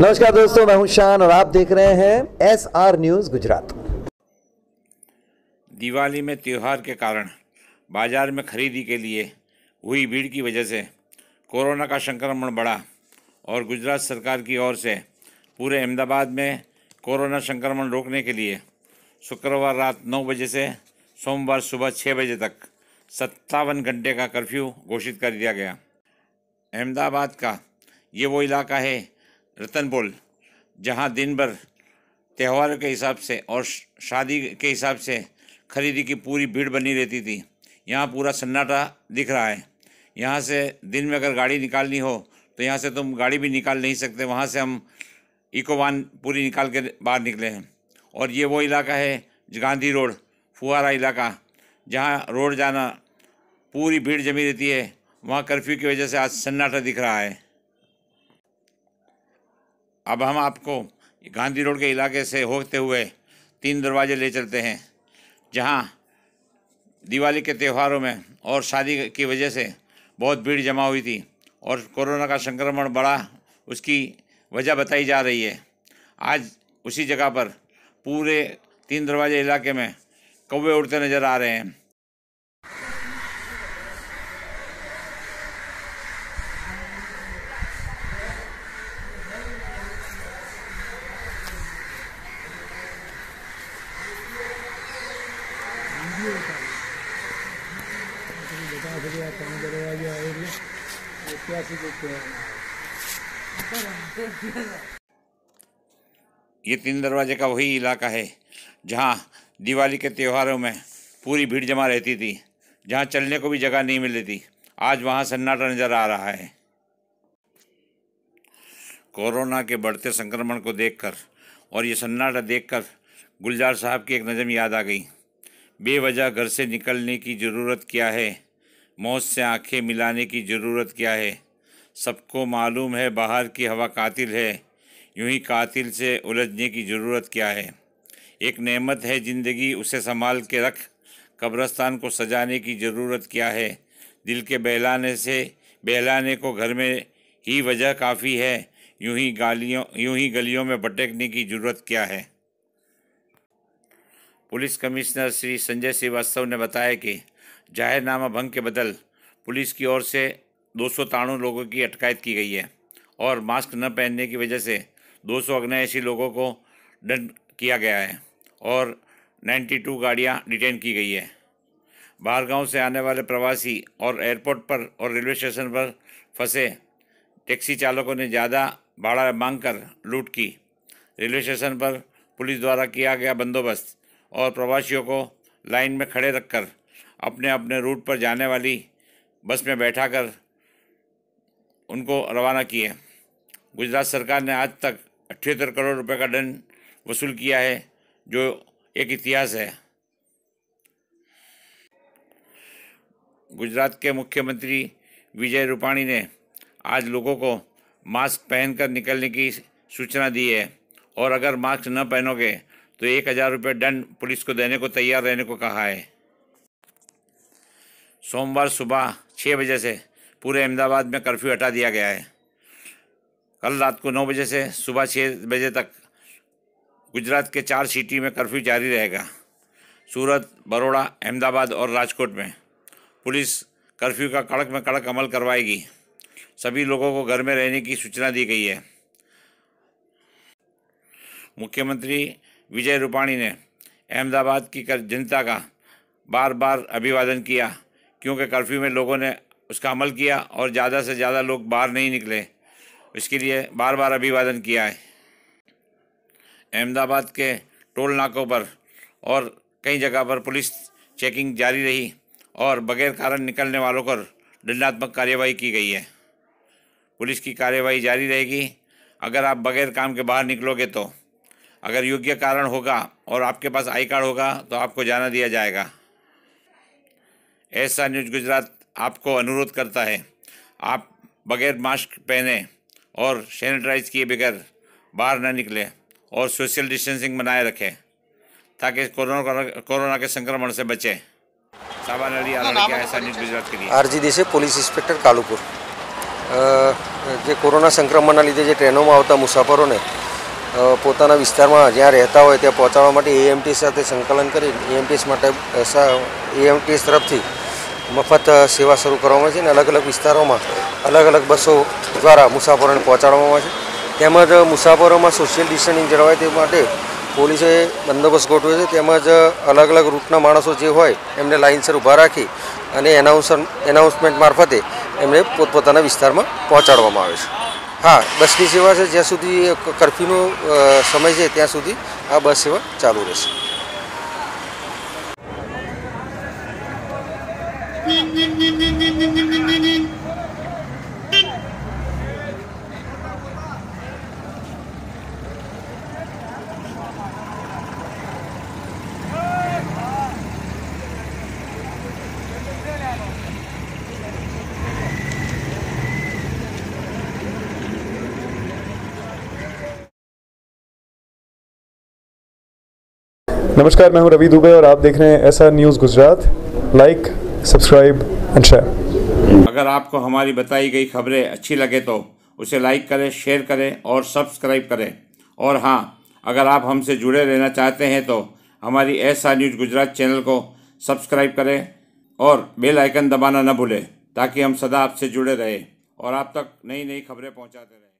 नमस्कार दोस्तों मैं हूं शान और आप देख रहे हैं S R news Gujarat Diwali में त्यौहार के कारण बाजार में खरीदी के लिए हुई भीड़ की वजह से कोरोना का संक्रमण बढ़ा और गुजरात सरकार की ओर से पूरे अहमदाबाद में कोरोना संक्रमण रोकने के लिए शुक्रवार रात नौ बजे से सोमवार सुबह छः बजे तक सत्तावन घंटे का कर्फ्यू घोषित कर दिया गया अहमदाबाद का ये वो इलाका है बोल जहाँ दिन भर त्यौहारों के हिसाब से और शादी के हिसाब से खरीदी की पूरी भीड़ बनी रहती थी यहाँ पूरा सन्नाटा दिख रहा है यहाँ से दिन में अगर गाड़ी निकालनी हो तो यहाँ से तुम तो गाड़ी भी निकाल नहीं सकते वहाँ से हम इको वन पूरी निकाल के बाहर निकले हैं और ये वो इलाका है गांधी रोड फुहारा इलाका जहाँ रोड जाना पूरी भीड़ जमी रहती है वहाँ कर्फ्यू की वजह से आज सन्नाटा दिख रहा है अब हम आपको गांधी रोड के इलाके से होते हुए तीन दरवाजे ले चलते हैं जहाँ दिवाली के त्योहारों में और शादी की वजह से बहुत भीड़ जमा हुई थी और कोरोना का संक्रमण बढ़ा उसकी वजह बताई जा रही है आज उसी जगह पर पूरे तीन दरवाजे इलाके में कौवे उड़ते नज़र आ रहे हैं ये तीन दरवाजे का वही इलाका है जहाँ दिवाली के त्योहारों में पूरी भीड़ जमा रहती थी जहाँ चलने को भी जगह नहीं मिलती थी आज वहाँ सन्नाटा नज़र आ रहा है कोरोना के बढ़ते संक्रमण को देखकर और ये सन्नाटा देखकर गुलजार साहब की एक नज़म याद आ गई बेवजह घर से निकलने की ज़रूरत क्या है मौत से आंखें मिलाने की ज़रूरत क्या है सबको मालूम है बाहर की हवा कातिल है यूं ही कातिल से उलझने की ज़रूरत क्या है एक नेमत है ज़िंदगी उसे संभाल के रख कब्रस्तान को सजाने की ज़रूरत क्या है दिल के बहलाने से बहलाने को घर में ही वजह काफ़ी है यूं ही गालियों यूं ही गलियों में भटकने की ज़रूरत क्या है पुलिस कमिश्नर श्री संजय श्रीवास्तव ने बताया कि जाहिरनामा भंग के बदल पुलिस की ओर से दो सौ लोगों की अटकायत की गई है और मास्क न पहनने की वजह से दो सौ लोगों को दंड किया गया है और 92 गाड़ियाँ डिटेन की गई है बाहर से आने वाले प्रवासी और एयरपोर्ट पर और रेलवे स्टेशन पर फंसे टैक्सी चालकों ने ज़्यादा भाड़ा मांग कर लूट की रेलवे स्टेशन पर पुलिस द्वारा किया गया बंदोबस्त और प्रवासियों को लाइन में खड़े रखकर अपने अपने रूट पर जाने वाली बस में बैठाकर उनको रवाना किए गुजरात सरकार ने आज तक अठहत्तर करोड़ रुपए का दंड वसूल किया है जो एक इतिहास है गुजरात के मुख्यमंत्री विजय रूपाणी ने आज लोगों को मास्क पहनकर निकलने की सूचना दी है और अगर मास्क न पहनोगे तो एक हज़ार रुपये दंड पुलिस को देने को तैयार रहने को कहा है सोमवार सुबह छः बजे से पूरे अहमदाबाद में कर्फ्यू हटा दिया गया है कल रात को नौ बजे से सुबह छः बजे तक गुजरात के चार सिटी में कर्फ्यू जारी रहेगा सूरत बड़ोड़ा अहमदाबाद और राजकोट में पुलिस कर्फ्यू का कड़क में कड़क अमल करवाएगी सभी लोगों को घर में रहने की सूचना दी गई है मुख्यमंत्री विजय रूपाणी ने अहमदाबाद की जनता का बार बार अभिवादन किया क्योंकि कर्फ्यू में लोगों ने उसका अमल किया और ज़्यादा से ज़्यादा लोग बाहर नहीं निकले इसके लिए बार बार अभिवादन किया है अहमदाबाद के टोल नाकों पर और कई जगह पर पुलिस चेकिंग जारी रही और बगैर कारण निकलने वालों पर दंडात्मक कार्यवाही की गई है पुलिस की कार्यवाही जारी रहेगी अगर आप बगैर काम के बाहर निकलोगे तो अगर योग्य कारण होगा और आपके पास आई कार्ड होगा तो आपको जाना दिया जाएगा ऐसा न्यूज गुजरात आपको अनुरोध करता है आप बगैर मास्क पहने और सैनिटाइज किए बगैर बाहर ना निकले और सोशल डिस्टेंसिंग बनाए रखें ताकि कोरोना कोरोना के संक्रमण से बचे साबान अली ऐसा न्यूज गुजरात के लिए આરજી દેશે પોલીસ ઇન્સ્પેક્ટર કાલુપુર જે लीधे जो ट्रेनों में आता આવતા ने પોતાના વિસ્તારમાં જ્યાં રહેતા હોય કે પહોંચાડવા માટે EMT સાથે સંકલન કરીને EMPs માટે આ EMT તરફથી મફત સેવા શરૂ કરવામાં છે અને અલગ અલગ વિસ્તારોમાં અલગ અલગ બસો દ્વારા મુસાફરોને પહોંચાડવામાં આવે છે તેમજ મુસાફરોમાં સોશિયલ ડિસ્ટન્સિંગ જળવાય તે માટે પોલીસે બંધ બસ ગોઠવે છે તેમજ અલગ અલગ રૂટના માણસો જે હોય એમને લાઈનસર ઉભા રાખી અને アナ ઉન્સમેન્ટ મારફતે એમને પોતાના વિસ્તારમાં પહોંચાડવામાં આવે છે હા બસની સેવા છે જ્યાં સુધી કરફ્યુનો સમય છે ત્યાં સુધી આ બસ સેવા ચાલુ રહેશે नमस्कार मैं हूं रवि दुबे और आप देख रहे हैं ऐसा news Gujarat like subscribe and share अगर आपको हमारी बताई गई खबरें अच्छी लगे तो उसे लाइक करें शेयर करें और सब्सक्राइब करें और हाँ अगर आप हमसे जुड़े रहना चाहते हैं तो हमारी ऐसा न्यूज गुजरात चैनल को सब्सक्राइब करें और बेल आइकन दबाना न भूलें ताकि हम सदा आपसे जुड़े रहें और आप तक नई नई खबरें पहुंचाते रहें